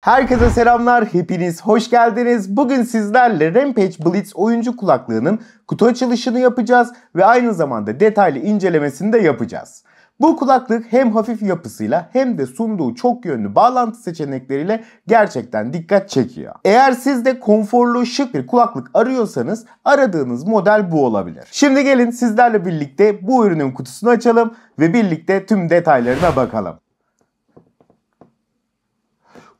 Herkese selamlar, hepiniz hoş geldiniz. Bugün sizlerle Rampage Blitz oyuncu kulaklığının kutu açılışını yapacağız ve aynı zamanda detaylı incelemesini de yapacağız. Bu kulaklık hem hafif yapısıyla hem de sunduğu çok yönlü bağlantı seçenekleriyle gerçekten dikkat çekiyor. Eğer siz de konforlu şık bir kulaklık arıyorsanız aradığınız model bu olabilir. Şimdi gelin sizlerle birlikte bu ürünün kutusunu açalım ve birlikte tüm detaylarına bakalım.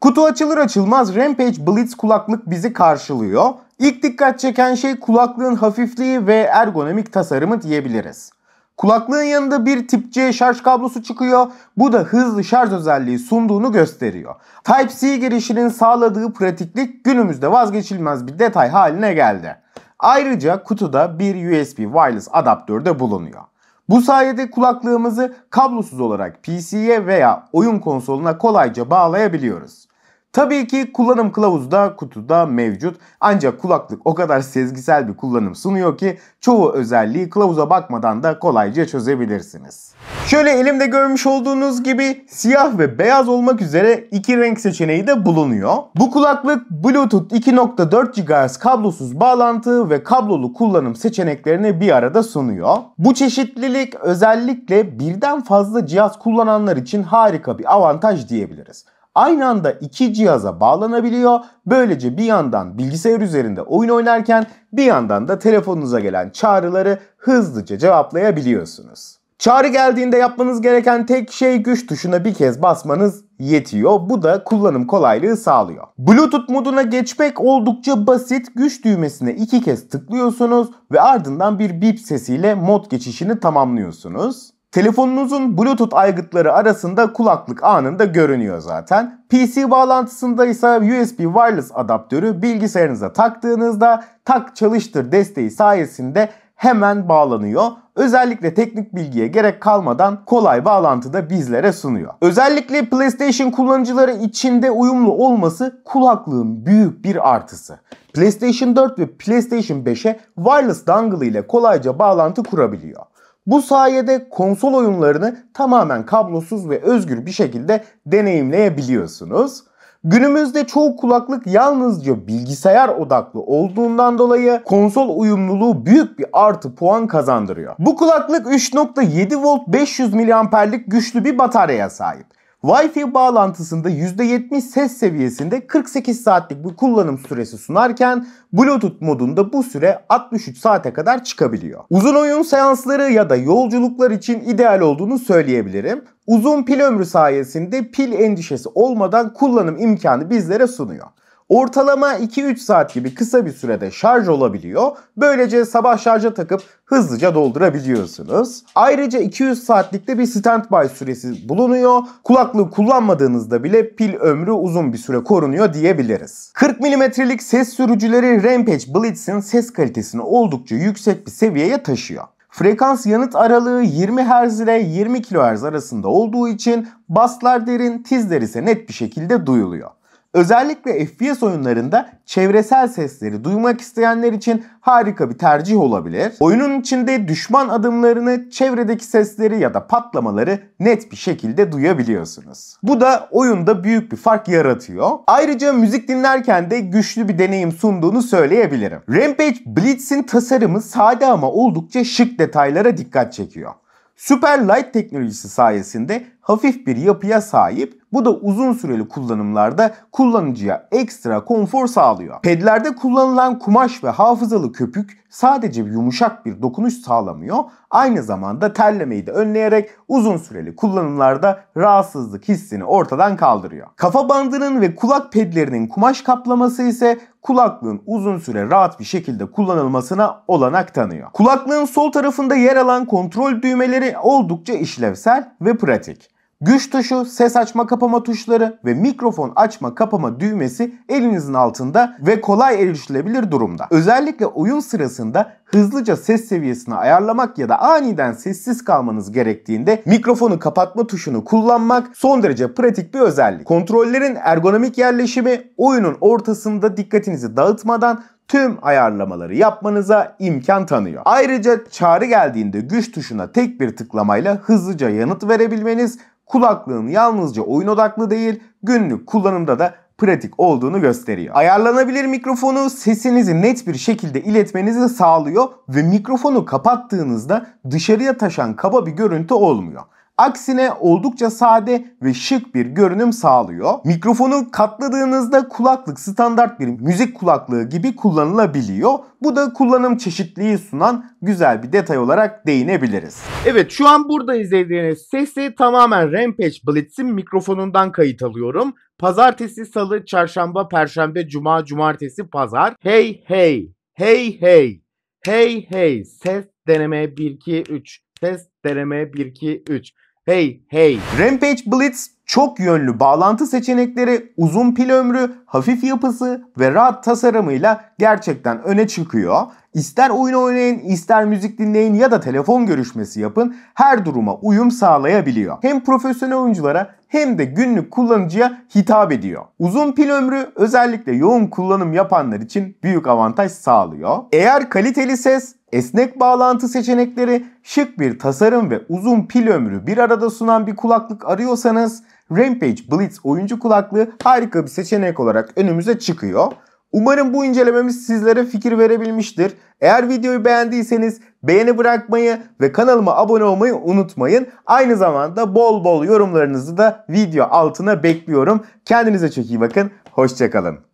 Kutu açılır açılmaz Rampage Blitz kulaklık bizi karşılıyor. İlk dikkat çeken şey kulaklığın hafifliği ve ergonomik tasarımı diyebiliriz. Kulaklığın yanında bir tip C şarj kablosu çıkıyor. Bu da hızlı şarj özelliği sunduğunu gösteriyor. Type-C girişinin sağladığı pratiklik günümüzde vazgeçilmez bir detay haline geldi. Ayrıca kutuda bir USB wireless adaptörü de bulunuyor. Bu sayede kulaklığımızı kablosuz olarak PC'ye veya oyun konsoluna kolayca bağlayabiliyoruz. Tabii ki kullanım kılavuzu da kutuda mevcut. Ancak kulaklık o kadar sezgisel bir kullanım sunuyor ki çoğu özelliği kılavuza bakmadan da kolayca çözebilirsiniz. Şöyle elimde görmüş olduğunuz gibi siyah ve beyaz olmak üzere iki renk seçeneği de bulunuyor. Bu kulaklık Bluetooth 2.4 GHz kablosuz bağlantı ve kablolu kullanım seçeneklerini bir arada sunuyor. Bu çeşitlilik özellikle birden fazla cihaz kullananlar için harika bir avantaj diyebiliriz aynı anda iki cihaza bağlanabiliyor. Böylece bir yandan bilgisayar üzerinde oyun oynarken bir yandan da telefonunuza gelen çağrıları hızlıca cevaplayabiliyorsunuz. Çağrı geldiğinde yapmanız gereken tek şey güç tuşuna bir kez basmanız yetiyor. Bu da kullanım kolaylığı sağlıyor. Bluetooth moduna geçmek oldukça basit. Güç düğmesine iki kez tıklıyorsunuz ve ardından bir bip sesiyle mod geçişini tamamlıyorsunuz. Telefonunuzun Bluetooth aygıtları arasında kulaklık anında görünüyor zaten. PC bağlantısında ise USB wireless adaptörü bilgisayarınıza taktığınızda tak çalıştır desteği sayesinde hemen bağlanıyor. Özellikle teknik bilgiye gerek kalmadan kolay bağlantıda bizlere sunuyor. Özellikle PlayStation kullanıcıları içinde uyumlu olması kulaklığın büyük bir artısı. PlayStation 4 ve PlayStation 5'e wireless dongle ile kolayca bağlantı kurabiliyor. Bu sayede konsol oyunlarını tamamen kablosuz ve özgür bir şekilde deneyimleyebiliyorsunuz. Günümüzde çoğu kulaklık yalnızca bilgisayar odaklı olduğundan dolayı konsol uyumluluğu büyük bir artı puan kazandırıyor. Bu kulaklık 3.7 volt 500 miliamperlik güçlü bir bataryaya sahip. Wi-Fi bağlantısında %70 ses seviyesinde 48 saatlik bir kullanım süresi sunarken Bluetooth modunda bu süre 63 saate kadar çıkabiliyor. Uzun oyun seansları ya da yolculuklar için ideal olduğunu söyleyebilirim. Uzun pil ömrü sayesinde pil endişesi olmadan kullanım imkanı bizlere sunuyor. Ortalama 2-3 saat gibi kısa bir sürede şarj olabiliyor. Böylece sabah şarja takıp hızlıca doldurabiliyorsunuz. Ayrıca 200 saatlikte bir standby süresi bulunuyor. Kulaklığı kullanmadığınızda bile pil ömrü uzun bir süre korunuyor diyebiliriz. 40 milimetrelik ses sürücüleri Rampage Blitz'in ses kalitesini oldukça yüksek bir seviyeye taşıyor. Frekans yanıt aralığı 20 Hz ile 20 kHz arasında olduğu için baslar derin, tizler ise net bir şekilde duyuluyor. Özellikle FPS oyunlarında çevresel sesleri duymak isteyenler için harika bir tercih olabilir. Oyunun içinde düşman adımlarını, çevredeki sesleri ya da patlamaları net bir şekilde duyabiliyorsunuz. Bu da oyunda büyük bir fark yaratıyor. Ayrıca müzik dinlerken de güçlü bir deneyim sunduğunu söyleyebilirim. Rampage Blitz'in tasarımı sade ama oldukça şık detaylara dikkat çekiyor. Super Light teknolojisi sayesinde hafif bir yapıya sahip. Bu da uzun süreli kullanımlarda kullanıcıya ekstra konfor sağlıyor. Pedlerde kullanılan kumaş ve hafızalı köpük sadece yumuşak bir dokunuş sağlamıyor. Aynı zamanda terlemeyi de önleyerek uzun süreli kullanımlarda rahatsızlık hissini ortadan kaldırıyor. Kafa bandının ve kulak pedlerinin kumaş kaplaması ise kulaklığın uzun süre rahat bir şekilde kullanılmasına olanak tanıyor. Kulaklığın sol tarafında yer alan kontrol düğmeleri oldukça işlevsel ve pratik. Güç tuşu, ses açma kapama tuşları ve mikrofon açma kapama düğmesi elinizin altında ve kolay erişilebilir durumda. Özellikle oyun sırasında hızlıca ses seviyesini ayarlamak ya da aniden sessiz kalmanız gerektiğinde mikrofonu kapatma tuşunu kullanmak son derece pratik bir özellik. Kontrollerin ergonomik yerleşimi oyunun ortasında dikkatinizi dağıtmadan tüm ayarlamaları yapmanıza imkan tanıyor. Ayrıca çağrı geldiğinde güç tuşuna tek bir tıklamayla hızlıca yanıt verebilmeniz kulaklığın yalnızca oyun odaklı değil günlük kullanımda da pratik olduğunu gösteriyor. Ayarlanabilir mikrofonu sesinizi net bir şekilde iletmenizi sağlıyor ve mikrofonu kapattığınızda dışarıya taşan kaba bir görüntü olmuyor. Aksine oldukça sade ve şık bir görünüm sağlıyor. Mikrofonu katladığınızda kulaklık standart bir müzik kulaklığı gibi kullanılabiliyor. Bu da kullanım çeşitliliği sunan güzel bir detay olarak değinebiliriz. Evet şu an burada izlediğiniz sesi tamamen Rampage Blitz'in mikrofonundan kayıt alıyorum. Pazartesi, salı, çarşamba, perşembe, cuma, cumartesi, pazar. Hey hey, hey hey, hey hey, ses deneme 1 2 3, ses deneme 1 2 3. Hey hey. Rampage Blitz çok yönlü bağlantı seçenekleri, uzun pil ömrü, hafif yapısı ve rahat tasarımıyla gerçekten öne çıkıyor. İster oyun oynayın, ister müzik dinleyin ya da telefon görüşmesi yapın her duruma uyum sağlayabiliyor. Hem profesyonel oyunculara hem de günlük kullanıcıya hitap ediyor. Uzun pil ömrü özellikle yoğun kullanım yapanlar için büyük avantaj sağlıyor. Eğer kaliteli ses, esnek bağlantı seçenekleri, şık bir tasarım ve uzun pil ömrü bir arada sunan bir kulaklık arıyorsanız Rampage Blitz oyuncu kulaklığı harika bir seçenek olarak önümüze çıkıyor. Umarım bu incelememiz sizlere fikir verebilmiştir. Eğer videoyu beğendiyseniz beğeni bırakmayı ve kanalıma abone olmayı unutmayın. Aynı zamanda bol bol yorumlarınızı da video altına bekliyorum. Kendinize çok iyi bakın. Hoşçakalın.